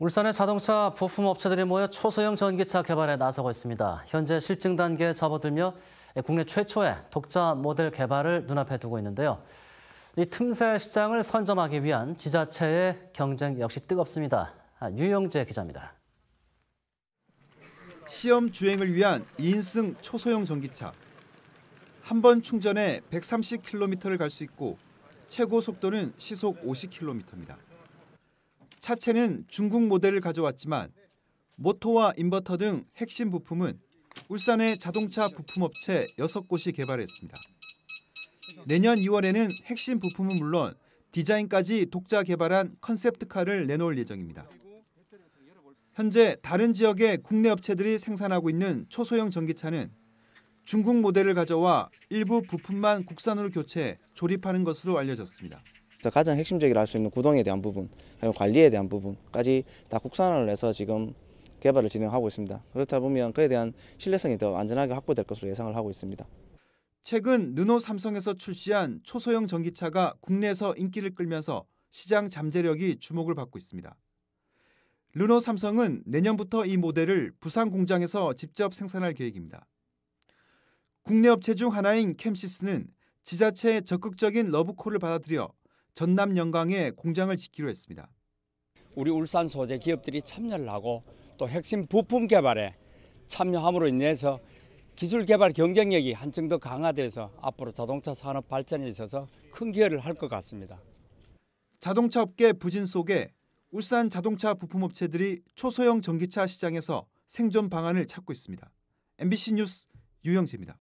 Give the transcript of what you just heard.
울산의 자동차 부품업체들이 모여 초소형 전기차 개발에 나서고 있습니다. 현재 실증 단계에 접어들며 국내 최초의 독자 모델 개발을 눈앞에 두고 있는데요. 이 틈새 시장을 선점하기 위한 지자체의 경쟁 역시 뜨겁습니다. 아, 유영재 기자입니다. 시험 주행을 위한 인승 초소형 전기차. 한 번 충전에 130km를 갈 수 있고 최고 속도는 시속 50km입니다. 차체는 중국 모델을 가져왔지만 모터와 인버터 등 핵심 부품은 울산의 자동차 부품업체 6곳이 개발했습니다. 내년 2월에는 핵심 부품은 물론 디자인까지 독자 개발한 컨셉트카를 내놓을 예정입니다. 현재 다른 지역의 국내 업체들이 생산하고 있는 초소형 전기차는 중국 모델을 가져와 일부 부품만 국산으로 교체 조립하는 것으로 알려졌습니다. 가장 핵심적이라 할 수 있는 구동에 대한 부분, 관리에 대한 부분까지 다 국산화를 해서 지금 개발을 진행하고 있습니다. 그렇다 보면 그에 대한 신뢰성이 더 안전하게 확보될 것으로 예상을 하고 있습니다. 최근 르노 삼성에서 출시한 초소형 전기차가 국내에서 인기를 끌면서 시장 잠재력이 주목을 받고 있습니다. 르노 삼성은 내년부터 이 모델을 부산 공장에서 직접 생산할 계획입니다. 국내 업체 중 하나인 캠시스는 지자체의 적극적인 러브콜을 받아들여 전남 영광에 공장을 짓기로 했습니다. 우리 울산 소재 기업들이 참여를 하고 또 핵심 부품 개발에 참여함으로 인해서 기술 개발 경쟁력이 한층 더 강화돼서 앞으로 자동차 산업 발전에 있어서 큰 기여를 할 것 같습니다. 자동차 업계 부진 속에 울산 자동차 부품 업체들이 초소형 전기차 시장에서 생존 방안을 찾고 있습니다. MBC 뉴스 유영재입니다.